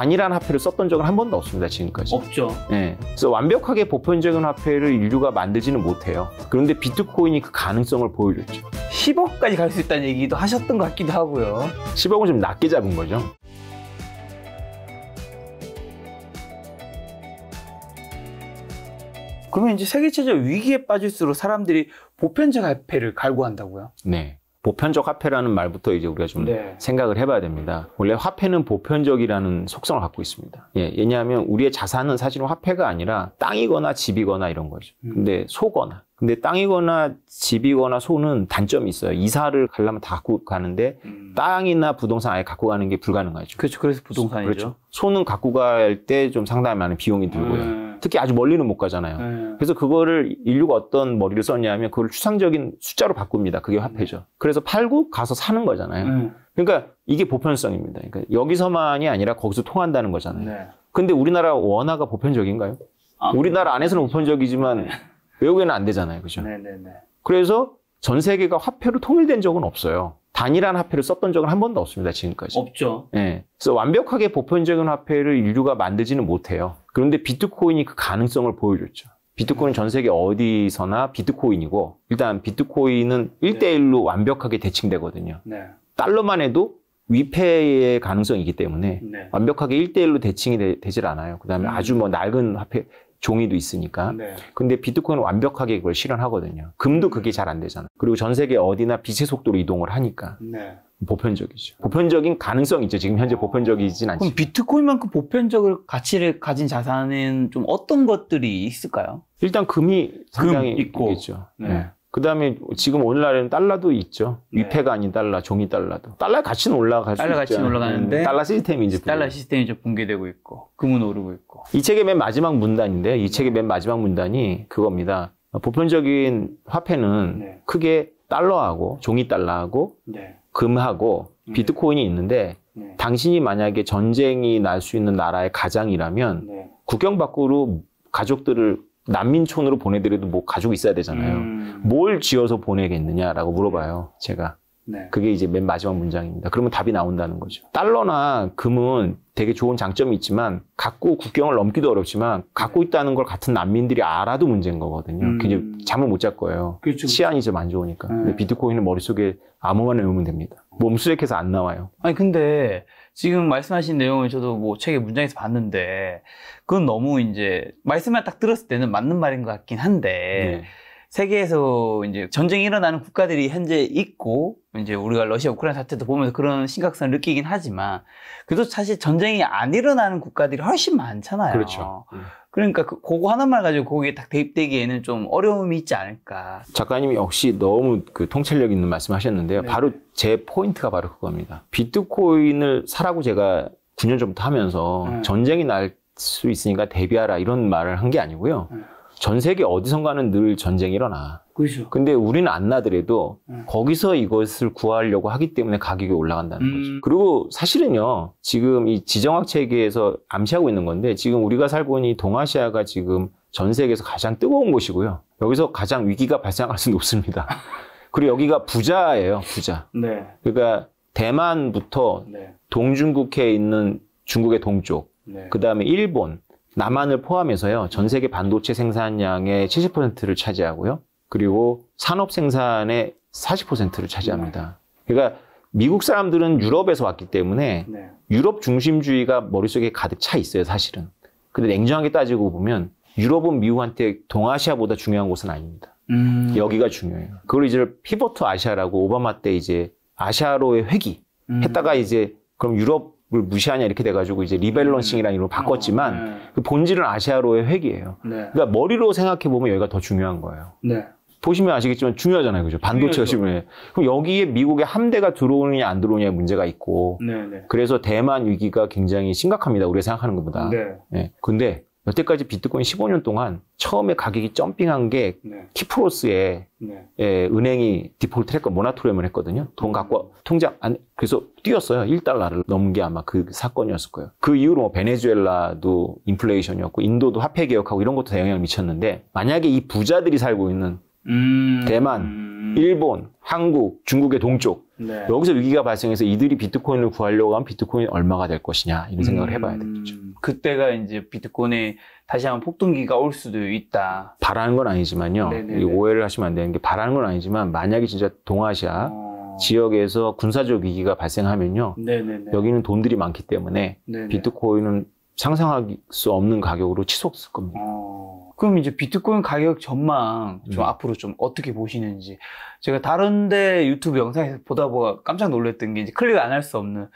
반이라는 화폐를 썼던 적은 한 번도 없습니다 지금까지. 없죠. 네. 그래서 완벽하게 보편적인 화폐를 인류가 만들지는 못해요. 그런데 비트코인이 그 가능성을 보여줬죠. 10억까지 갈 수 있다는 얘기도 하셨던 것 같기도 하고요. 10억은 좀 낮게 잡은 거죠. 그러면 이제 세계체제 위기에 빠질수록 사람들이 보편적 화폐를 갈구한다고요? 네. 보편적 화폐라는 말부터 이제 우리가 좀 네. 생각을 해봐야 됩니다. 원래 화폐는 보편적이라는 속성을 갖고 있습니다. 예, 왜냐하면 우리의 자산은 사실 화폐가 아니라 땅이거나 집이거나 이런 거죠. 음. 근데 소거나. 근데 땅이거나 집이거나 소는 단점이 있어요. 이사를 가려면 다 갖고 가는데 음. 땅이나 부동산 아예 갖고 가는 게 불가능하죠. 그렇죠. 그래서 부동산이죠. 그렇죠. 소는 갖고 갈 때 좀 상당히 많은 비용이 들고요. 음. 특히 아주 멀리는 못 가잖아요. 네. 그래서 그거를 인류가 어떤 머리를 썼냐면 그걸 추상적인 숫자로 바꿉니다. 그게 네. 화폐죠. 그래서 팔고 가서 사는 거잖아요. 네. 그러니까 이게 보편성입니다. 그러니까 여기서만이 아니라 거기서 통한다는 거잖아요. 네. 근데 우리나라 원화가 보편적인가요? 아, 우리나라 안에서는 보편적이지만 외국에는 안 되잖아요. 그죠? 네네네. 그래서 전 세계가 화폐로 통일된 적은 없어요. 단일한 화폐를 썼던 적은 한 번도 없습니다, 지금까지. 없죠. 예. 그래서 완벽하게 보편적인 화폐를 인류가 만들지는 못해요. 그런데 비트코인이 그 가능성을 보여줬죠. 비트코인 은전 세계 어디서나 비트코인이고, 일단 비트코인은 1대1로 네. 완벽하게 대칭되거든요. 네. 달러만 해도 위패의 가능성이기 때문에 네. 완벽하게 1대1로 대칭이 되, 질 않아요. 그 다음에 음. 아주 뭐 낡은 화폐, 종이도 있으니까. 네. 근데 비트코인은 완벽하게 그걸 실현하거든요. 금도 그게 잘 안 되잖아. 그리고 전 세계 어디나 빛의 속도로 이동을 하니까. 네. 보편적이죠. 보편적인 가능성 있죠. 지금 현재 아. 보편적이진 않죠. 그럼 비트코인만큼 보편적을 가치를 가진 자산은 좀 어떤 것들이 있을까요? 일단 금이 상당히 금 있고. 있겠죠. 네. 네. 그 다음에 지금 오늘날에는 달러도 있죠. 네. 위패가 아닌 달러, 종이 달러도. 달러 가치는 올라갈 달러 수 가치는 있 올라가는데 음, 달러 시스템이 이제 달러 시스템이 이제 붕괴되고 있고 금은 오르고 있고. 이 책의 맨 마지막 문단인데이 책의 맨 마지막 문단이 그겁니다. 보편적인 화폐는 네. 크게 달러하고 종이 달러하고 네. 금하고 네. 비트코인이 있는데 네. 당신이 만약에 전쟁이 날 수 있는 나라의 가장이라면 국경 밖으로 가족들을 난민촌으로 보내드려도뭐 가지고 있어야 되잖아요. 음. 뭘 지어서 보내겠느냐라고 물어봐요. 제가. 네. 그게 이제 맨 마지막 문장입니다. 그러면 답이 나온다는 거죠. 달러나 금은 되게 좋은 장점이 있지만 갖고 국경을 넘기도 어렵지만 갖고 있다는 걸 같은 난민들이 알아도 문제인 거거든요. 음. 그냥 잠을 못 잘 거예요. 그렇죠. 그렇죠. 치안이 좀 안 좋으니까. 네. 근데 비트코인은 머릿속에 아무만 외우면 됩니다. 몸수색해서 안 나와요. 아니 근데 지금 말씀하신 내용을 저도 뭐 책의 문장에서 봤는데 그건 너무 이제 말씀만 딱 들었을 때는 맞는 말인 것 같긴 한데 네. 세계에서 이제 전쟁이 일어나는 국가들이 현재 있고 이제 우리가 러시아 우크라이나 사태도 보면서 그런 심각성을 느끼긴 하지만 그래도 사실 전쟁이 안 일어나는 국가들이 훨씬 많잖아요. 그렇죠. 그러니까 그, 그거 하나만 가지고 거기에 딱 대입되기에는 좀 어려움이 있지 않을까. 작가님이 역시 너무 그 통찰력 있는 말씀 하셨는데요. 네. 바로 제 포인트가 바로 그겁니다. 비트코인을 사라고 제가 9년 전부터 하면서 네. 전쟁이 날 수 있으니까 대비하라 이런 말을 한 게 아니고요. 네. 전 세계 어디선가는 늘 전쟁이 일어나. 그렇죠. 근데 우리는 안 나더라도 음. 거기서 이것을 구하려고 하기 때문에 가격이 올라간다는 음. 거죠. 그리고 사실은요, 지금 이 지정학 체계에서 암시하고 있는 건데 지금 우리가 살고 있는 이 동아시아가 지금 전 세계에서 가장 뜨거운 곳이고요. 여기서 가장 위기가 발생할 수 높습니다. 그리고 여기가 부자예요, 부자. 네. 그러니까 대만부터 네. 동중국해에 있는 중국의 동쪽, 네. 그 다음에 일본, 남한을 포함해서요, 전 세계 반도체 생산량의 70%를 차지하고요. 그리고 산업 생산의 40%를 차지합니다. 그러니까 미국 사람들은 유럽에서 왔기 때문에 네. 유럽 중심주의가 머릿속에 가득 차 있어요, 사실은. 근데 냉정하게 따지고 보면 유럽은 미국한테 동아시아보다 중요한 곳은 아닙니다. 음. 여기가 중요해요. 그걸 이제 피버트 아시아라고 오바마 때 이제 아시아로의 회기 음. 했다가 이제 그럼 유럽을 무시하냐 이렇게 돼가지고 이제 리밸런싱이라는 이름으로 바꿨지만 어, 네. 그 본질은 아시아로의 회기예요 네. 그러니까 머리로 생각해 보면 여기가 더 중요한 거예요. 네. 보시면 아시겠지만 중요하잖아요. 그죠? 반도체가 지금. 네. 그럼 여기에 미국의 함대가 들어오느냐 안 들어오느냐 문제가 있고. 네네. 네. 그래서 대만 위기가 굉장히 심각합니다. 우리가 생각하는 것보다. 네. 네. 근데 여태까지 비트코인 15년 동안 처음에 가격이 점핑한 게 네. 키프로스의 네. 예, 은행이 디폴트 했고 모나토리엄을 했거든요. 돈 갖고 통장 안 그래서 뛰었어요. 1달러를 넘은 게 아마 그 사건이었을 거예요. 그 이후로 뭐 베네수엘라도 인플레이션이었고 인도도 화폐 개혁하고 이런 것도 영향을 미쳤는데 만약에 이 부자들이 살고 있는 음. 대만, 음. 일본, 한국, 중국의 동쪽 네. 여기서 위기가 발생해서 이들이 비트코인을 구하려고 하면 비트코인이 얼마가 될 것이냐 이런 생각을 해봐야 음. 되겠죠. 그때가 이제 비트코인에 다시 한번 폭등기가 올 수도 있다. 바라는 건 아니지만요. 네네네. 네, 네. 오해를 하시면 안 되는 게 바라는 건 아니지만 만약에 진짜 동아시아 어... 지역에서 군사적 위기가 발생하면요. 네네네. 네, 여기는 돈들이 많기 때문에 네네. 비트코인은 상상할 수 없는 가격으로 치솟을 겁니다. 어... 그럼 이제 비트코인 가격 전망 좀 음. 앞으로 좀 어떻게 보시는지 제가 다른데 유튜브 영상에서 보다 보다 깜짝 놀랐던 게 이제 클릭 안 할 수 없는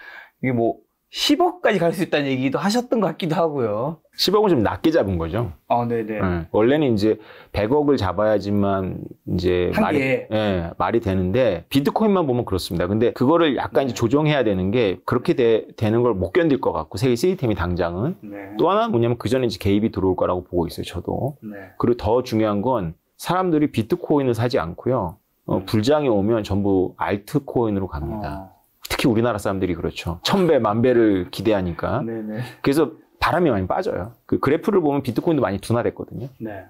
이게 뭐 10억까지 갈 수 있다는 얘기도 하셨던 것 같기도 하고요. 10억은 좀 낮게 잡은 거죠. 아, 네네. 네. 원래는 이제 100억을 잡아야지만 이제 말이, 예, 말이 되는데 비트코인만 보면 그렇습니다. 근데 그거를 약간 네. 이제 조정해야 되는 게 그렇게 되, 는걸 못 견딜 것 같고 세계 시스템이 당장은 네. 또 하나 뭐냐면 그 전에 이제 개입이 들어올 거라고 보고 있어요. 저도. 네. 그리고 더 중요한 건 사람들이 비트코인을 사지 않고요. 어, 네. 불장이 오면 전부 알트코인으로 갑니다. 아. 특히 우리나라 사람들이 그렇죠. 천배, 만배를 기대하니까. 네네. 그래서 바람이 많이 빠져요. 그 그래프를 보면 비트코인도 많이 둔화됐거든요. 네.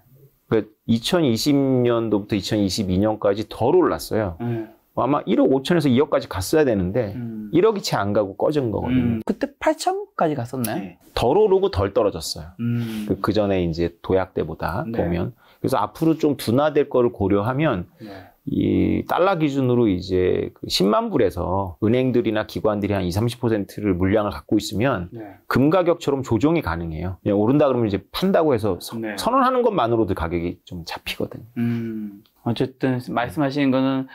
그 2020년도부터 2022년까지 덜 올랐어요. 음. 아마 1억 5천에서 2억까지 갔어야 되는데 음. 1억이 채 안 가고 꺼진 거거든요. 음. 그때 8천까지 갔었나요? 네. 덜 오르고 덜 떨어졌어요. 음. 그, 그 전에 이제 도약 때보다 네. 보면 그래서 앞으로 좀 둔화될 거를 고려하면 네. 이 달러 기준으로 이제 그 10만 불에서 은행들이나 기관들이 한 20, 30%를 물량을 갖고 있으면 네. 금 가격처럼 조정이 가능해요. 그냥 오른다 그러면 이제 판다고 해서 선, 네. 언하는 것만으로도 가격이 좀 잡히거든요. 음, 어쨌든 말씀하시는 거는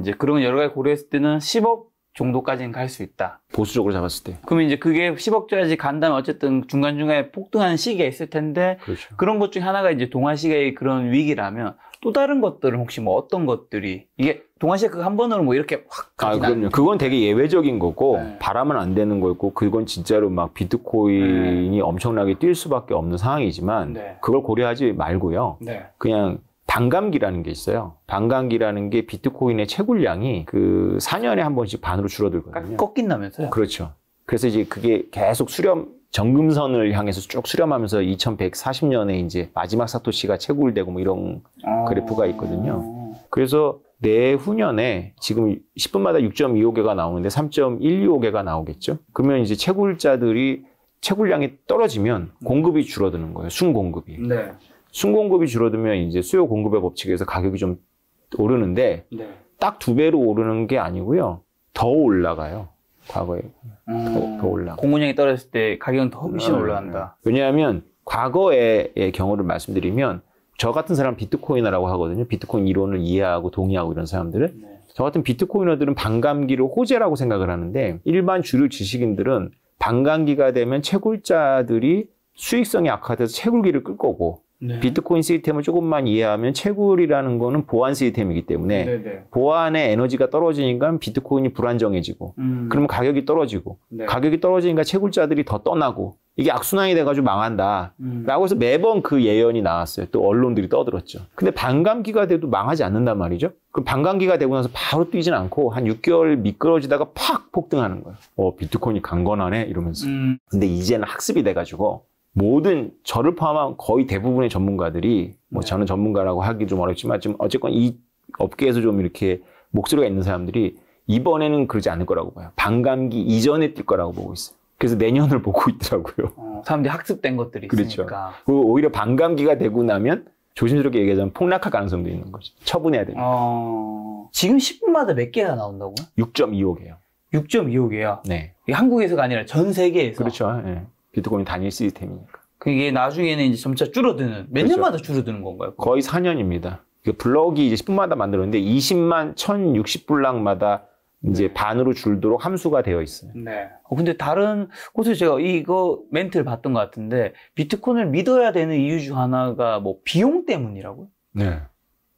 이제 그런 여러 가지 고려했을 때는 10억 정도까지는 갈 수 있다. 보수적으로 잡았을 때. 그러면 이제 그게 10억짜리 간다면 어쨌든 중간중간에 폭등하는 시기가 있을 텐데 그렇죠. 그런것 중에 하나가 이제 동아시계의 그런 위기라면 또 다른 것들은 혹시 뭐 어떤 것들이 이게 동아시아크한 번으로 뭐 이렇게 확 아, 그럼요. 그건 되게 예외적인 거고 네. 바라면 안 되는 거고 그건 진짜로 막 비트코인이 네. 엄청나게 뛸 수밖에 없는 상황이지만 네. 그걸 고려하지 말고요. 네. 그냥 반감기라는 게 있어요. 반감기라는 게 비트코인의 채굴량이 그 4년에 한 번씩 반으로 줄어들거든요. 그러니까 꺾인다면서요? 그렇죠. 그래서 이제 그게 계속 수렴 정금선을 향해서 쭉 수렴하면서 2140년에 이제 마지막 사토시가 채굴되고 뭐 이런 아. 그래프가 있거든요. 그래서 내후년에 지금 10분마다 6.25개가 나오는데 3.125개가 나오겠죠. 그러면 이제 채굴자들이 채굴량이 떨어지면 공급이 줄어드는 거예요. 순공급이. 네. 순공급이 줄어들면 이제 수요 공급의 법칙에서 가격이 좀 오르는데 네. 딱두 배로 오르는 게 아니고요. 더 올라가요. 과거에 더, 음. 올라. 공급량이 떨어졌을 때 가격은 더 훨씬 아, 올라간다. 네. 왜냐하면 과거의 경우를 말씀드리면 저 같은 사람 비트코이너라고 하거든요. 비트코인 이론을 이해하고 동의하고 이런 사람들은 네. 저 같은 비트코인너들은 반감기를 호재라고 생각을 하는데 일반 주류 지식인들은 반감기가 되면 채굴자들이 수익성이 악화돼서 채굴기를 끌 거고 네. 비트코인 시스템을 조금만 이해하면 채굴이라는 거는 보안 시스템이기 때문에 네네. 네, 네. 보안의 에너지가 떨어지니까 비트코인이 불안정해지고 음. 그러면 가격이 떨어지고 네. 가격이 떨어지니까 채굴자들이 더 떠나고 이게 악순환이 돼가지고 망한다 음. 라고 해서 매번 그 예언이 나왔어요 또 언론들이 떠들었죠 근데 반감기가 돼도 망하지 않는단 말이죠 그럼 반감기가 되고 나서 바로 뛰진 않고 한 6개월 미끄러지다가 팍 폭등하는 거예요 어 비트코인이 강건하네 이러면서 음. 근데 이제는 학습이 돼가지고 모든 저를 포함한 거의 대부분의 전문가들이 뭐 네. 저는 전문가라고 하기 좀 어렵지만 지금 어쨌건 이 업계에서 좀 이렇게 목소리가 있는 사람들이 이번에는 그러지 않을 거라고 봐요. 반감기 이전에 뛸 거라고 보고 있어요. 그래서 내년을 보고 있더라고요. 어, 사람들이 학습된 것들이 그렇죠. 있으니까. 그렇죠. 그리고 오히려 반감기가 되고 나면 조심스럽게 얘기하자면 폭락할 가능성도 있는 거죠. 처분해야 됩니다. 어... 지금 10분마다 몇 개나 나온다고요? 6.25개요. 6.25개요? 네. 한국에서가 아니라 전 세계에서. 그렇죠. 네. 비트코인 단일 시스템이니까. 그게 나중에는 이제 점차 줄어드는 몇 그렇죠. 년마다 줄어드는 건가요? 거의 4년입니다. 블럭이 이제 10분마다 만들었는데 20만 1060블락마다 이제 네. 반으로 줄도록 함수가 되어 있어요. 네. 어, 근데 다른 곳에 제가 이거 멘트를 봤던 것 같은데 비트코인을 믿어야 되는 이유 중 하나가 뭐 비용 때문이라고요? 네.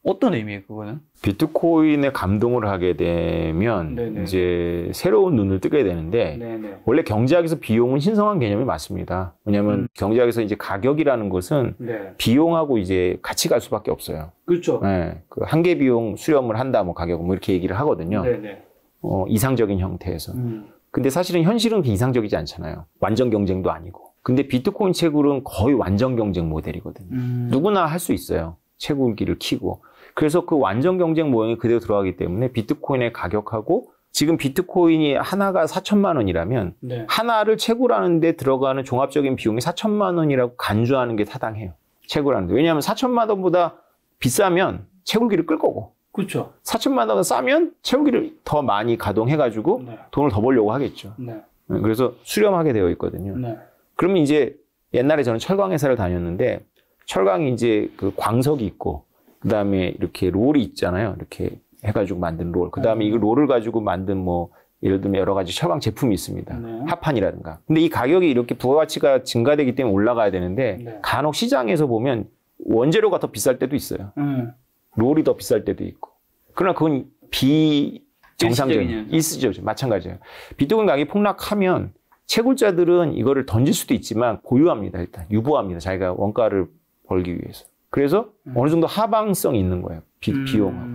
어떤 의미예요, 그거는? 비트코인에 감동을 하게 되면 네네. 이제 새로운 눈을 뜨게 되는데 네네. 원래 경제학에서 비용은 신성한 개념이 맞습니다. 왜냐하면 음. 경제학에서 이제 가격이라는 것은 네. 비용하고 이제 같이 갈 수밖에 없어요. 그렇죠. 네, 그 한계 비용 수렴을 한다, 뭐 가격 뭐 이렇게 얘기를 하거든요. 네네. 어, 이상적인 형태에서. 음. 근데 사실은 현실은 이상적이지 않잖아요. 완전 경쟁도 아니고. 근데 비트코인 채굴은 거의 완전 경쟁 모델이거든요. 음. 누구나 할 수 있어요. 채굴기를 키고. 그래서 그 완전 경쟁 모형이 그대로 들어가기 때문에 비트코인의 가격하고 지금 비트코인이 하나가 4천만 원이라면 네. 하나를 채굴하는데 들어가는 종합적인 비용이 4천만 원이라고 간주하는 게 타당해요. 채굴하는데. 왜냐하면 4천만 원보다 비싸면 채굴기를 끌 거고. 그렇죠. 4천만 원 싸면 채굴기를 더 많이 가동해가지고 네. 돈을 더 벌려고 하겠죠. 네. 네 그래서 수렴하게 되어 있거든요. 네. 그러면 이제 옛날에 저는 철강 회사를 다녔는데 철강이 이제 그 광석이 있고 그 다음에 이렇게 롤이 있잖아요. 이렇게 해가지고 만든 롤. 그 다음에 네. 이거 롤을 가지고 만든 뭐, 예를 들면 여러 가지 처방 제품이 있습니다. 네. 합판이라든가. 근데 이 가격이 이렇게 부가가치가 증가되기 때문에 올라가야 되는데, 네. 간혹 시장에서 보면 원재료가 더 비쌀 때도 있어요. 음. 롤이 더 비쌀 때도 있고. 그러나 그건 비정상적인, 일시적이죠. 마찬가지예요. 비트코인 가격이 폭락하면 채굴자들은 이거를 던질 수도 있지만 고유합니다 일단 유보합니다. 자기가 원가를 벌기 위해서. 그래서 음. 어느 정도 하방성이 있는 거예요. 비, 음. 용하고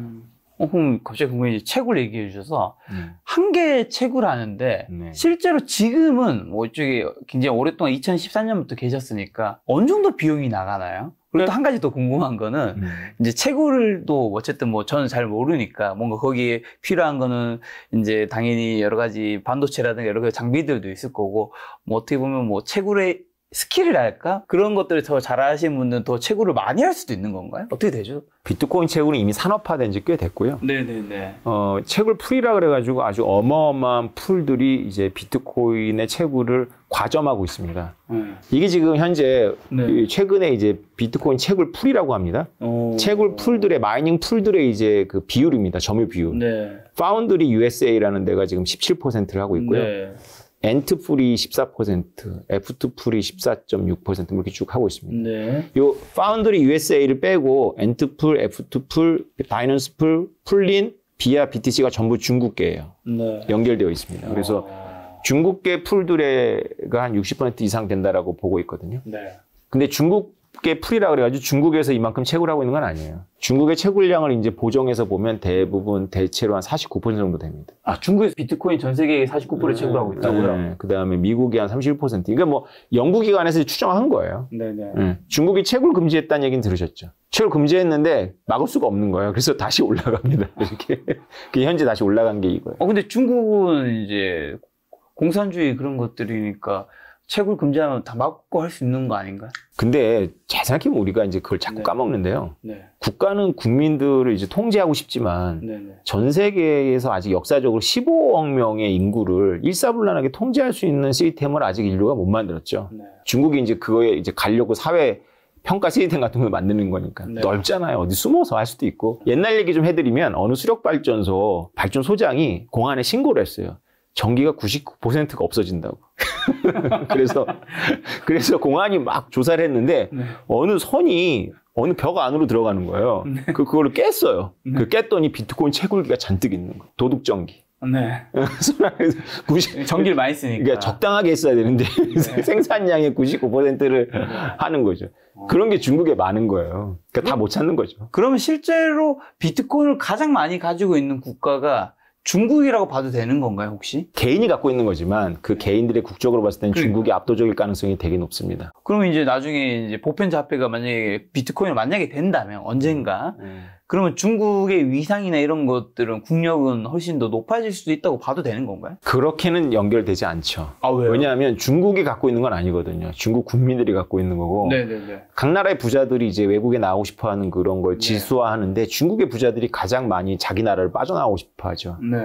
어, 그럼 갑자기 궁금해지 채굴 얘기해 주셔서 음. 네. 한개 채굴하는데 네. 실제로 지금은 뭐 이쪽에 굉장히 오랫동안 2013년부터 계셨으니까 어느 정도 비용이 나가나요? 그리고 또한 네. 가지 더 궁금한 거는 음. 이제 채굴도 어쨌든 뭐 저는 잘 모르니까 뭔가 거기에 필요한 거는 이제 당연히 여러 가지 반도체라든가 여러 가지 장비들도 있을 거고 뭐 어떻게 보면 뭐 채굴에 스킬이랄까? 그런 것들을 더 잘하시는 분들은 더 채굴을 많이 할 수도 있는 건가요? 어떻게 되죠? 비트코인 채굴은 이미 산업화된 지 꽤 됐고요. 네네네. 어, 채굴 풀이라 그래가지고 아주 어마어마한 풀들이 이제 비트코인의 채굴을 과점하고 있습니다. 음. 이게 지금 현재 네. 최근에 이제 비트코인 채굴 풀이라고 합니다. 오. 채굴 풀들의 마이닝 풀들의 이제 그 비율입니다. 점유 비율. 네. 파운드리 USA라는 데가 지금 17%를 하고 있고요. 네. 엔트풀이 14%, 애프트풀이 14.6% 이렇게 쭉 하고 있습니다. 네. 요 파운드리 USA를 빼고 엔트풀, 애프트풀, 바이낸스풀, 풀린, 비아, BTC가 전부 중국계예요. 네. 연결되어 있습니다. 그래서 아... 중국계 풀들의가 한 60% 이상 된다라고 보고 있거든요. 네. 근데 중국 게 풀이라 그래가지고 중국에서 이만큼 채굴 하고 있는 건 아니에요. 중국의 채굴량을 이제 보정해서 보면 대부분 대체로 한 49% 정도 됩니다. 아, 중국에서 비트코인 전 세계에 49%를 네, 채굴하고 있다고요? 네, 그 다음에 미국이 한 31%. 그러니까 뭐 연구기관에서 추정한 거예요. 네네. 네. 네. 중국이 채굴 금지했다는 얘기는 들으셨죠. 채굴 금지했는데 막을 수가 없는 거예요. 그래서 다시 올라갑니다. 이렇게. 그 현재 다시 올라간 게 이거예요. 어, 근데 중국은 이제 공산주의 그런 것들이니까 채굴 금지하면 다 막고 할 수 있는 거 아닌가요? 근데 잘 생각해보면 우리가 이제 그걸 자꾸 네. 까먹는데요. 네. 국가는 국민들을 이제 통제하고 싶지만 네, 네. 전 세계에서 아직 역사적으로 15억 명의 인구를 일사불란하게 통제할 수 있는 시스템을 아직 인류가 못 만들었죠. 네. 중국이 이제 그거에 이제 가려고 사회 평가 시스템 같은 걸 만드는 거니까 네. 넓잖아요. 어디 숨어서 할 수도 있고 옛날 얘기 좀 해드리면 어느 수력 발전소 발전 소장이 공안에 신고를 했어요. 전기가 99%가 없어진다고. 그래서 그래서 공안이 막 조사를 했는데 네. 어느 선이 어느 벽 안으로 들어가는 거예요. 네. 그그거 깼어요. 네. 그 깼더니 비트코인 채굴기가 잔뜩 있는 거. 도둑 전기. 네. 네. 전기를 많이 쓰니까. 그러니까 적당하게 했어야 되는데 네. 생산량의 99%를 하는 거죠. 어. 그런 게 중국에 많은 거예요. 그러니까 다 못 찾는 거죠. 그러면 실제로 비트코인을 가장 많이 가지고 있는 국가가 중국이라고 봐도 되는 건가요, 혹시? 개인이 갖고 있는 거지만 그 개인들의 국적으로 봤을 땐 그러니까. 중국이 압도적일 가능성이 되게 높습니다. 그러면 이제 나중에 이제 보편자폐가 만약에 비트코인을 만약에 된다면 언젠가 음. 음. 그러면 중국의 위상이나 이런 것들은 국력은 훨씬 더 높아질 수도 있다고 봐도 되는 건가요? 그렇게는 연결되지 않죠. 아, 왜냐하면 중국이 갖고 있는 건 아니거든요. 중국 국민들이 갖고 있는 거고. 네네네. 각 나라의 부자들이 이제 외국에 나오고 싶어 하는 그런 걸 네. 지수화하는데 네. 중국의 부자들이 가장 많이 자기 나라를 빠져나오고 싶어 하죠. 네.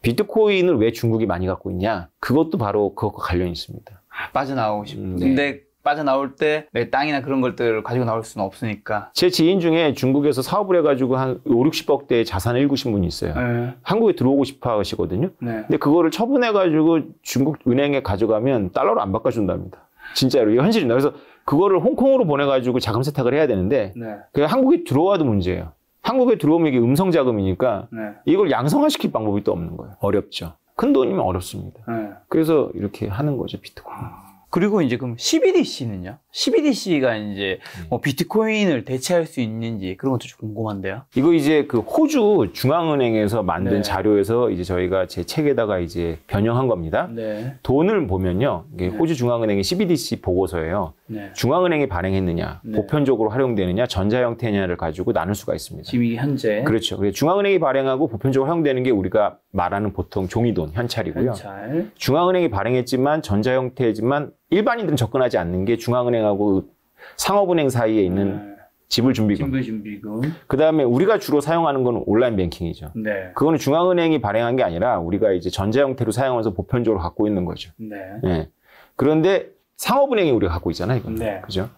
비트코인을 왜 중국이 많이 갖고 있냐? 그것도 바로 그것과 관련이 있습니다. 아, 빠져나오고 싶은데. 음, 네. 빠져나올 때 내 땅이나 그런 것들을 가지고 나올 수는 없으니까. 제 지인 중에 중국에서 사업을 해가지고 한 5, 60억 대의 자산을 일구신 분이 있어요. 네. 한국에 들어오고 싶어 하시거든요. 네. 근데 그거를 처분해가지고 중국 은행에 가져가면 달러로 안 바꿔준답니다. 진짜로. 이게 현실입니다. 그래서 그거를 홍콩으로 보내가지고 자금 세탁을 해야 되는데 네. 그게 한국에 들어와도 문제예요. 한국에 들어오면 이게 음성 자금이니까 네. 이걸 양성화시킬 방법이 또 없는 거예요. 어렵죠. 큰 돈이면 어렵습니다. 네. 그래서 이렇게 하는 거죠, 비트코인. 그리고 이제 그럼 CBDC는요? CBDC가 이제 음. 뭐 비트코인을 대체할 수 있는지 그런 것도 좀 궁금한데요. 이거 이제 그 호주 중앙은행에서 만든 네. 자료에서 이제 저희가 제 책에다가 이제 변형한 겁니다. 네. 돈을 보면요. 이게 네. 호주 중앙은행의 CBDC 보고서예요. 네. 중앙은행이 발행했느냐, 네. 보편적으로 활용되느냐, 전자 형태냐를 가지고 나눌 수가 있습니다. 지금 이게 현재 그렇죠. 그래서 중앙은행이 발행하고 보편적으로 활용되는 게 우리가 말하는 보통 종이돈 현찰이고요. 현찰. 중앙은행이 발행했지만 전자 형태지만 일반인들은 접근하지 않는 게 중앙은행하고 상업은행 사이에 있는 지불 네. 준비금. 지불 준비금. 그다음에 우리가 주로 사용하는 건 온라인 뱅킹이죠. 네. 그거는 중앙은행이 발행한 게 아니라 우리가 이제 전자 형태로 사용하면서 보편적으로 갖고 있는 거죠. 네. 네. 그런데 상업은행이 우리가 갖고 있잖아요, 이거 네. 그죠?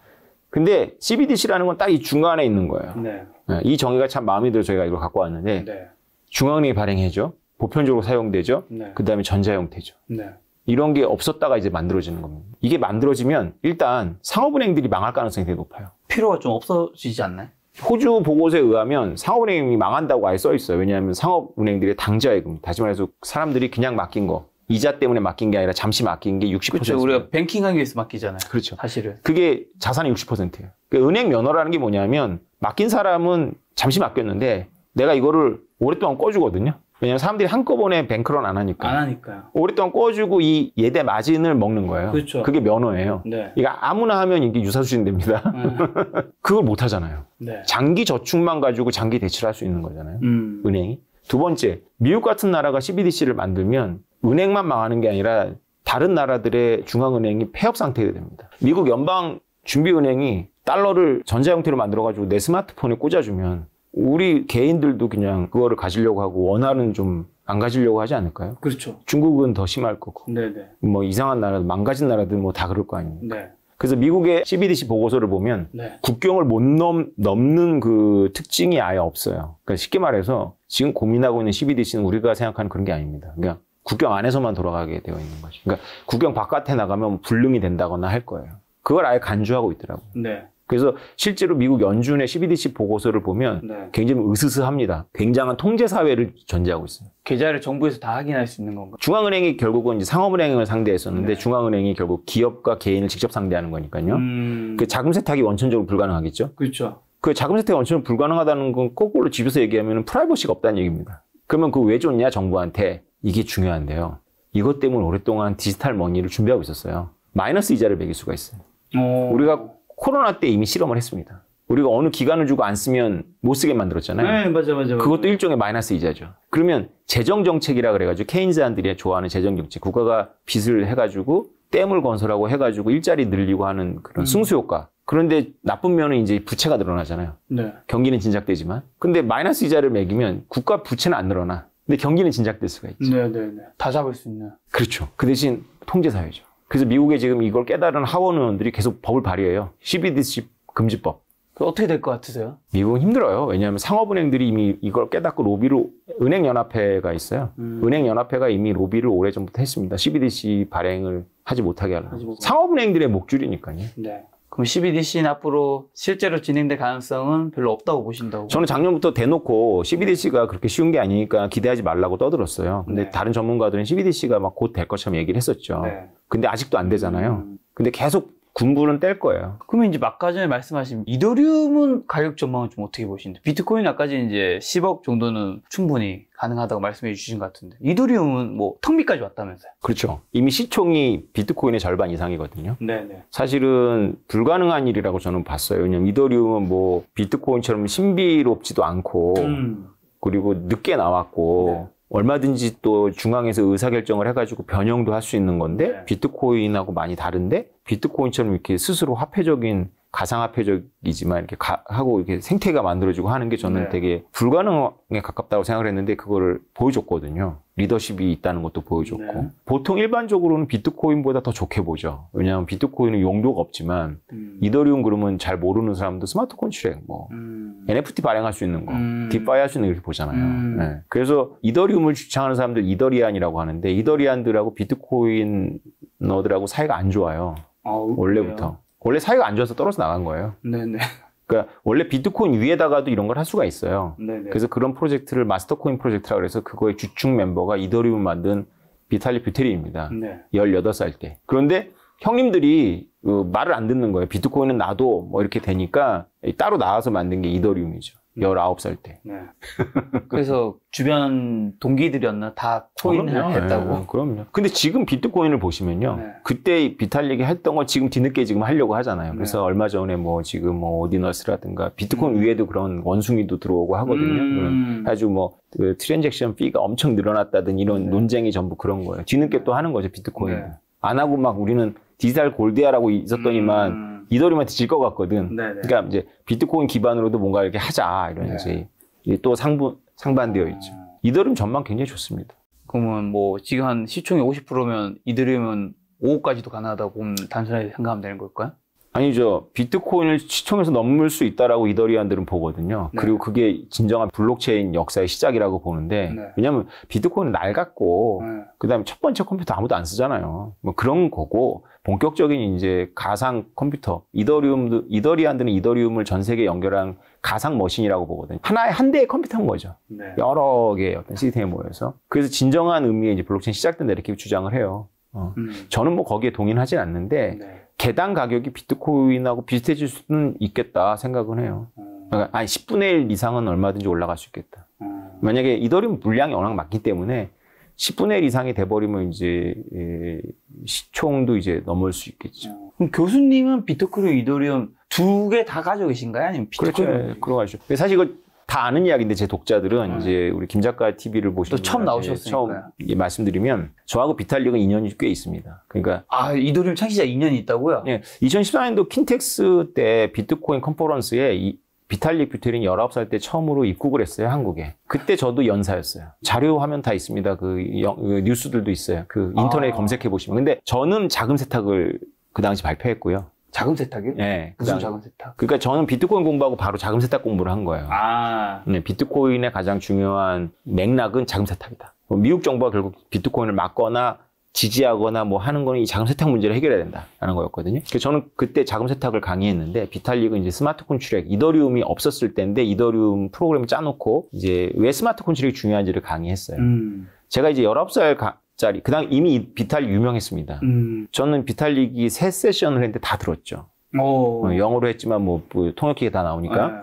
근데 CBDC라는 건 딱 이 중간에 있는 거예요. 네. 네. 이 정의가 참 마음에 들어 저희가 이걸 갖고 왔는데 네. 중앙은행이 발행해 줘. 보편적으로 사용되죠. 네. 그다음에 전자 형태죠. 네. 이런 게 없었다가 이제 만들어지는 겁니다. 이게 만들어지면 일단 상업은행들이 망할 가능성이 되게 높아요. 필요가 좀 없어지지 않나요? 호주 보고서에 의하면 상업은행이 망한다고 아예 써 있어요. 왜냐하면 상업은행들의 당좌예금, 다시 말해서 사람들이 그냥 맡긴 거, 이자 때문에 맡긴 게 아니라 잠시 맡긴 게 60%. 그렇죠. 우리가 뱅킹하기 위해서 맡기잖아요. 그렇죠. 사실은. 그게 자산의 60%예요. 그러니까 은행 면허라는 게 뭐냐면 맡긴 사람은 잠시 맡겼는데 내가 이거를 오랫동안 꺼주거든요. 왜냐면 사람들이 한꺼번에 뱅크런 안 하니까. 안 하니까요. 오랫동안 꿔주고 이 예대 마진을 먹는 거예요. 그렇죠. 그게 면허예요. 네. 이거 아무나 하면 이게 유사수진 됩니다. 네. 그걸 못 하잖아요. 네. 장기 저축만 가지고 장기 대출할수 있는 거잖아요. 음. 은행이. 두 번째, 미국 같은 나라가 CBDC를 만들면 은행만 망하는 게 아니라 다른 나라들의 중앙은행이 폐업 상태가 됩니다. 미국 연방 준비은행이 달러를 전자 형태로 만들어가지고 내 스마트폰에 꽂아주면 우리 개인들도 그냥 그거를 가지려고 하고 원하는좀 안 가지려고 하지 않을까요? 그렇죠. 중국은 더 심할 거고. 네네. 네. 뭐 이상한 나라, 망가진 나라들 뭐다 그럴 거 아닙니까? 네. 그래서 미국의 CBDC 보고서를 보면 네. 국경을 못 넘, 넘는 그 특징이 아예 없어요. 그러니까 쉽게 말해서 지금 고민하고 있는 CBDC는 우리가 생각하는 그런 게 아닙니다. 그냥 그러니까 국경 안에서만 돌아가게 되어 있는 거죠. 그러니까 국경 바깥에 나가면 불능이 된다거나 할 거예요. 그걸 아예 간주하고 있더라고요. 네. 그래서 실제로 미국 연준의 CBDC 보고서를 보면 네. 굉장히 으스스합니다. 굉장한 통제 사회를 전제하고 있어요. 계좌를 그 정부에서 다 확인할 수 있는 건가요? 중앙은행이 결국은 이제 상업은행을 상대했었는데 네. 중앙은행이 결국 기업과 개인을 직접 상대하는 거니까요. 음... 그 자금 세탁이 원천적으로 불가능하겠죠. 그렇죠. 그 자금 세탁이 원천적으로 불가능하다는 건 거꾸로 집에서 얘기하면 프라이버시가 없다는 얘기입니다. 그러면 그 왜좋냐 정부한테 이게 중요한데요. 이것 때문에 오랫동안 디지털 머니를 준비하고 있었어요. 마이너스 이자를 매길 수가 있어요. 오... 우리가 코로나 때 이미 실험을 했습니다. 우리가 어느 기간을 주고 안 쓰면 못 쓰게 만들었잖아요. 네, 맞아, 맞아, 그것도 일종의 마이너스 이자죠. 그러면 재정 정책이라 그래가지고 케인즈안들이 좋아하는 재정 정책, 국가가 빚을 해가지고 댐을 건설하고 해가지고 일자리 늘리고 하는 그런 음. 승수 효과. 그런데 나쁜 면은 이제 부채가 늘어나잖아요. 네. 경기는 진작되지만, 근데 마이너스 이자를 매기면 국가 부채는 안 늘어나. 근데 경기는 진작될 수가 있죠. 네, 네, 네. 다 잡을 수 있는. 그렇죠. 그 대신 통제 사회죠. 그래서 미국에 지금 이걸 깨달은 하원 의원들이 계속 법을 발의해요. CBDC 금지법. 그 어떻게 될 것 같으세요? 미국은 힘들어요. 왜냐하면 상업은행들이 이미 이걸 깨닫고 로비를 은행연합회가 있어요. 음. 은행연합회가 이미 로비를 오래 전부터 했습니다. CBDC 발행을 하지 못하게 하려고. 하지 상업은행들의 목줄이니까요. 네. 그럼 CBDC는 앞으로 실제로 진행될 가능성은 별로 없다고 보신다고? 저는 작년부터 대놓고 CBDC가 그렇게 쉬운 게 아니니까 기대하지 말라고 떠들었어요. 근데 네. 다른 전문가들은 CBDC가 막 곧 될 것처럼 얘기를 했었죠. 네. 근데 아직도 안 되잖아요. 근데 계속 군부는 뗄 거예요. 그러면 이제 막까 전에 말씀하신 이더리움은 가격 전망을좀 어떻게 보시는데 비트코인 아까지 이제 10억 정도는 충분히 가능하다고 말씀해 주신 것 같은데 이더리움은 뭐 턱밑까지 왔다면서요? 그렇죠. 이미 시총이 비트코인의 절반 이상이거든요. 네네. 네. 사실은 불가능한 일이라고 저는 봤어요. 왜냐면 이더리움은 뭐 비트코인처럼 신비롭지도 않고 음. 그리고 늦게 나왔고 네. 얼마든지 또 중앙에서 의사결정을 해가지고 변형도 할 수 있는 건데 네. 비트코인하고 많이 다른데 비트코인처럼 이렇게 스스로 화폐적인 가상화폐적이지만 이렇게 가, 하고 이렇게 생태가 만들어지고 하는 게 저는 네. 되게 불가능에 가깝다고 생각을 했는데 그거를 보여줬거든요. 리더십이 있다는 것도 보여줬고 네. 보통 일반적으로는 비트코인보다 더 좋게 보죠. 왜냐하면 비트코인은 용도가 없지만 음. 이더리움 그러면 잘 모르는 사람도 스마트 콘 o n t r a t 뭐 음. NFT 발행할 수 있는 거, 음. 디파이 할 수 있는 거 이렇게 보잖아요. 음. 네. 그래서 이더리움을 주창하는 사람들 이더리안이라고 하는데 이더리안들하고 비트코인너들하고 사이가 안 좋아요. 아, 원래부터 원래 사이가 안 좋아서 떨어져 나간 거예요. 네네. 그러니까 원래 비트코인 위에다가도 이런 걸 할 수가 있어요. 네네. 네. 그래서 그런 프로젝트를 마스터코인 프로젝트라고 해서 그거의 주축 멤버가 이더리움 을 만든 비탈리 뷰테리입니다. 네. 18살 때. 그런데 형님들이 그 말을 안 듣는 거예요. 비트코인은 나도 뭐 이렇게 되니까 따로 나와서 만든 게 이더리움이죠. 열아홉 살 때. 네. 그래서 주변 동기들이었나 다코인 그럼요. 했다고. 네, 그럼요. 근데 지금 비트코인을 보시면요. 네. 그때 비탈 리기 했던 걸 지금 뒤늦게 지금 하려고 하잖아요. 네. 그래서 얼마 전에 뭐 지금 뭐 오디너스라든가 비트코인 음. 위에도 그런 원숭이도 들어오고 하거든요. 음. 아주 뭐그 트랜잭션 피가 엄청 늘어났다든 이런 네. 논쟁이 전부 그런 거예요. 뒤늦게 또 하는 거죠 비트코인. 네. 안 하고 막 우리는 디지털 골드야라고 있었더니만. 음. 이더리움한테 질 것 같거든. 네네. 네. 그러니까 이제 비트코인 기반으로도 뭔가 이렇게 하자 이런 네. 이제 또 상부, 상반되어 있죠. 아... 이더리움 전망 굉장히 좋습니다. 그러면 뭐 지금 한 시총이 50%면 이더리움은 5억까지도 가능하다고 보면 단순하게 생각하면 되는 걸까요? 아니죠. 비트코인을 시청해서 넘을 수 있다라고 이더리안들은 보거든요. 네. 그리고 그게 진정한 블록체인 역사의 시작이라고 보는데 네. 왜냐하면 비트코인은 낡았고 네. 그다음에 첫 번째 컴퓨터 아무도 안 쓰잖아요. 뭐 그런 거고 본격적인 이제 가상 컴퓨터 이더리움도 이더리안들은 이더리움을 전 세계에 연결한 가상 머신이라고 보거든요. 하나의 한 대의 컴퓨터인 거죠. 네. 여러 개의 어떤 시스템에 모여서 그래서 진정한 의미의 이제 블록체인 시작된다 이렇게 주장을 해요. 어. 음. 저는 뭐 거기에 동의는 하진 않는데. 네. 개당 가격이 비트코인하고 비슷해질 수는 있겠다 생각은 해요. 음. 그러니까 아니 10분의 1 이상은 얼마든지 올라갈 수 있겠다. 음. 만약에 이더리움 물량이 워낙 많기 때문에 10분의 1 이상이 돼버리면 이제 예, 시총도 이제 넘을 수 있겠죠. 음. 그럼 교수님은 비트코인, 이더리움 두 개 다 가지고 계신가요? 아니면 비트코인? 그렇죠. 예, 그런 거죠. 사실 이거 다 아는 이야기인데 제 독자들은 음. 이제 우리 김 작가 TV를 보시는 처음 나오셨으니까 처음 예, 말씀드리면 저하고 비탈리가 인연이 꽤 있습니다. 그러니까 아 이도림 창시자 인연이 있다고요? 예, 2014년도 킨텍스 때 비트코인 컨퍼런스에 이, 비탈리 뷰테린 19살 때 처음으로 입국을 했어요, 한국에. 그때 저도 연사였어요. 자료 화면 다 있습니다. 그, 영, 그 뉴스들도 있어요. 그 인터넷 아. 검색해 보시면. 근데 저는 자금 세탁을 그 당시 발표했고요. 자금 세탁이요? 네. 무슨 그러니까 자금 세탁? 그러니까 저는 비트코인 공부하고 바로 자금 세탁 공부를 한 거예요. 아. 네, 비트코인의 가장 중요한 맥락은 자금 세탁이다. 뭐 미국 정부가 결국 비트코인을 막거나 지지하거나 뭐 하는 거는 이 자금 세탁 문제를 해결해야 된다라는 거였거든요. 그래서 저는 그때 자금 세탁을 강의했는데 비탈릭은 이제 스마트콘 출액, 이더리움이 없었을 때인데 이더리움 프로그램을 짜놓고 이제 왜 스마트콘 출액이 중요한지를 강의했어요. 음. 제가 이제 19살 가, 짜리. 그 다음 이미 비탈 유명했습니다. 음. 저는 비탈리기 세 세션을 했는데 다 들었죠. 오. 어, 영어로 했지만 뭐, 뭐통역기계다 나오니까. 네.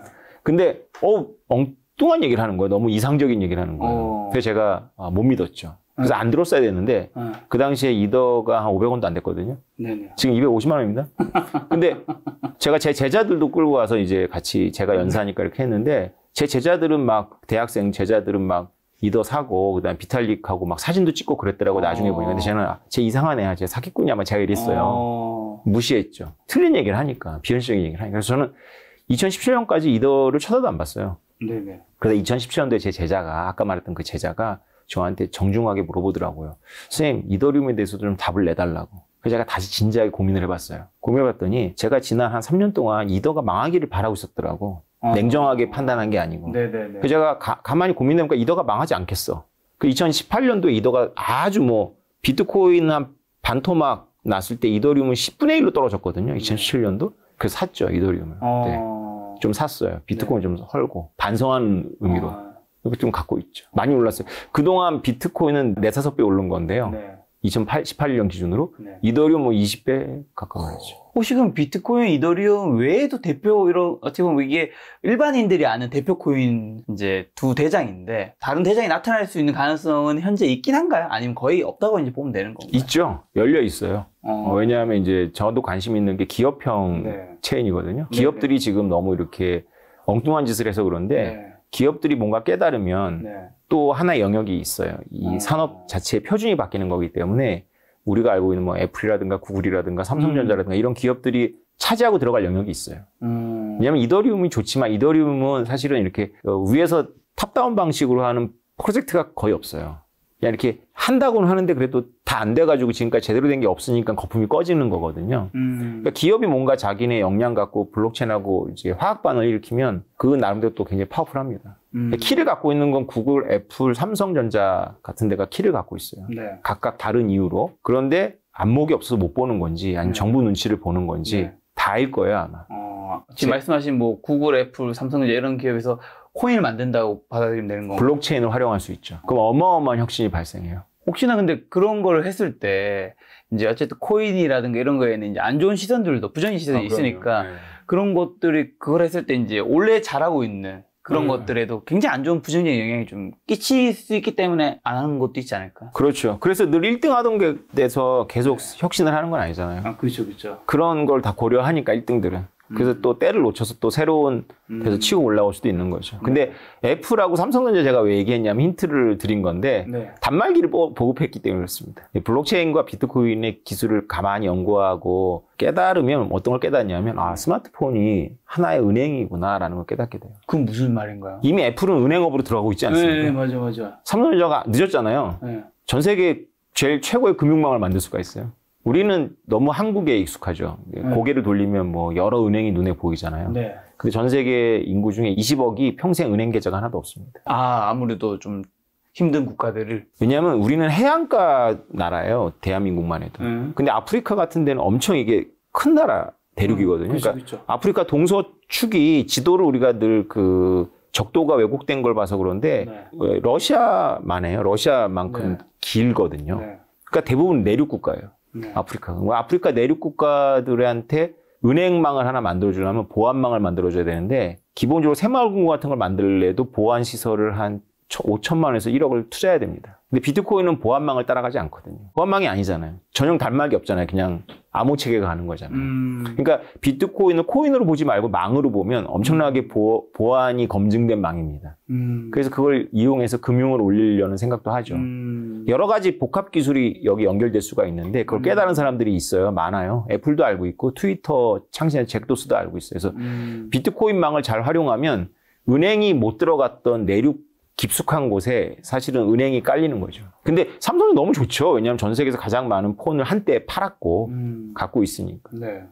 근데 어 엉뚱한 얘기를 하는 거예요. 너무 이상적인 얘기를 하는 거예요. 오. 어. 그래서 제가 아, 못 믿었죠. 그래서 네. 안 들었어야 되는데 네. 그 당시에 이더가 한 500원도 안 됐거든요. 네네. 지금 250만 원입니다. 근데 제가 제 제자들도 끌고 와서 이제 같이 제가 네. 연사니까 이렇게 했는데 제 제자들은 막 대학생 제자들은 막 리더 사고 그다음 비탈릭하고 막 사진도 찍고 그랬더라고 나중에 어. 보니까 근데 저는 제 이상한 애야 제 사기꾼이 야마 제가 이랬어요 어. 무시했죠 틀린 얘기를 하니까 비현실적인 얘기를 하니까 그래서 저는 2017년까지 이더를 쳐다도 안 봤어요 네네. 그러다 2017년도에 제 제자가 아까 말했던 그 제자가 저한테 정중하게 물어보더라고요 선생님 이더리움에 대해서도 좀 답을 내달라고 그래서 제가 다시 진지하게 고민을 해봤어요 고민해봤더니 제가 지난 한 3년 동안 이더가 망하기를 바라고 있었더라고 어. 냉정하게 판단한 게 아니고. 네네네. 그 제가 가, 만히 고민해보니까 이더가 망하지 않겠어. 그2 0 1 8년도 이더가 아주 뭐 비트코인 한 반토막 났을 때 이더리움은 10분의 1로 떨어졌거든요. 2017년도. 그 샀죠, 이더리움을. 어... 네. 좀 샀어요. 비트코인 네. 좀 헐고. 반성한 의미로. 어... 아. 이거 좀 갖고 있죠. 많이 올랐어요. 그동안 비트코인은 네다섯 배 오른 건데요. 네. 2018년 기준으로 네. 이더리움 뭐 20배 가까워야죠 어. 혹시 그럼 비트코인, 이더리움 외에도 대표 이런 어떻게 보면 이게 일반인들이 아는 대표 코인 이제 두 대장인데 다른 대장이 나타날 수 있는 가능성은 현재 있긴 한가요? 아니면 거의 없다고 이제 보면 되는 건가요? 있죠. 열려 있어요. 어. 어, 왜냐하면 이제 저도 관심 있는 게 기업형 네. 체인이거든요. 네, 기업들이 네. 지금 너무 이렇게 엉뚱한 짓을 해서 그런데 네. 기업들이 뭔가 깨달으면 네. 또 하나의 영역이 있어요. 이 아. 산업 자체의 표준이 바뀌는 거기 때문에 우리가 알고 있는 뭐 애플이라든가 구글이라든가 삼성전자라든가 음. 이런 기업들이 차지하고 들어갈 영역이 있어요. 음. 왜냐하면 이더리움이 좋지만 이더리움은 사실은 이렇게 어, 위에서 탑다운 방식으로 하는 프로젝트가 거의 없어요. 야, 이렇게 한다고는 하는데 그래도 다 안 돼가지고 지금까지 제대로 된 게 없으니까 거품이 꺼지는 거거든요. 음. 그러니까 기업이 뭔가 자기네 역량 갖고 블록체인하고 이제 화학반을 일으키면 그 나름대로 또 굉장히 파워풀합니다. 음. 그러니까 키를 갖고 있는 건 구글, 애플, 삼성전자 같은 데가 키를 갖고 있어요. 네. 각각 다른 이유로. 그런데 안목이 없어서 못 보는 건지 아니면 네. 정부 눈치를 보는 건지 네. 다일 거예요 아마. 어, 지금 말씀하신 뭐 구글, 애플, 삼성전자 이런 기업에서 코인을 만든다고 받아들이면 되는 건가요? 블록체인을 활용할 수 있죠. 그럼 어마어마한 혁신이 발생해요. 혹시나 근데 그런 걸 했을 때 이제 어쨌든 코인이라든가 이런 거에는 이제 안 좋은 시선들도 부정인 시선이 아, 있으니까 네. 그런 것들이 그걸 했을 때 이제 원래 잘하고 있는 그런 네. 것들에도 굉장히 안 좋은 부정적인 영향이 좀 끼칠 수 있기 때문에 안 하는 것도 있지 않을까? 그렇죠. 그래서 늘 1등 하던 게돼서 계속 네. 혁신을 하는 건 아니잖아요. 아, 그렇죠, 그렇죠. 그런 걸 다 고려하니까 1등들은. 그래서 음. 또 때를 놓쳐서 또 새로운 데서 음. 치고 올라올 수도 있는 거죠. 근데 애플하고 삼성전자 제가 왜 얘기했냐면 힌트를 드린 건데 네. 단말기를 보급했기 때문에 그렇습니다. 블록체인과 비트코인의 기술을 가만히 연구하고 깨달으면 어떤 걸 깨닫냐면 아 스마트폰이 하나의 은행이구나라는 걸 깨닫게 돼요. 그건 무슨 말인가요? 이미 애플은 은행업으로 들어가고 있지 예, 예, 않습니까? 네, 네 맞아 맞아. 삼성전자가 늦었잖아요. 예. 전 세계 제일 최고의 금융망을 만들 수가 있어요. 우리는 너무 한국에 익숙하죠. 네. 고개를 돌리면 뭐 여러 은행이 눈에 보이잖아요. 네. 근데 전 세계 인구 중에 20억이 평생 은행 계좌가 하나도 없습니다. 아, 아무래도 좀 힘든 국가들을. 왜냐하면 우리는 해안가 나라예요. 대한민국만 해도. 음. 근데 아프리카 같은 데는 엄청 이게 큰 나라 대륙이거든요. 음, 그렇죠, 그러니까 그렇죠. 아프리카 동서축이 지도를 우리가 늘 그 적도가 왜곡된 걸 봐서 그런데 네. 어, 러시아만 해요. 러시아만큼 네. 길거든요. 네. 그러니까 대부분 내륙 국가예요. 네. 아프리카. 뭐 아프리카 내륙 국가들한테 은행망을 하나 만들어주려면 보안망을 만들어줘야 되는데 기본적으로 새마을금고 같은 걸 만들래도 보안 시설을 한 5천만 원에서 1억을 투자해야 됩니다. 근데 비트코인은 보안망을 따라가지 않거든요. 보안망이 아니잖아요. 전용 단말기 없잖아요. 그냥 암호 체계가 가는 거잖아요. 음... 그러니까 비트코인을 코인으로 보지 말고 망으로 보면 엄청나게 음. 보, 안이 검증된 망입니다. 음... 그래서 그걸 이용해서 금융을 올리려는 생각도 하죠. 음... 여러 가지 복합 기술이 여기 연결될 수가 있는데 그걸 음. 깨달은 사람들이 있어요. 많아요. 애플도 알고 있고 트위터 창시자 잭도스도 알고 있어요. 그래서 음. 비트코인 망을 잘 활용하면 은행이 못 들어갔던 내륙 깊숙한 곳에 사실은 은행이 깔리는 거죠. 근데 삼성은 너무 좋죠. 왜냐하면 전 세계에서 가장 많은 폰을 한때 팔았고 음. 갖고 있으니까. 네.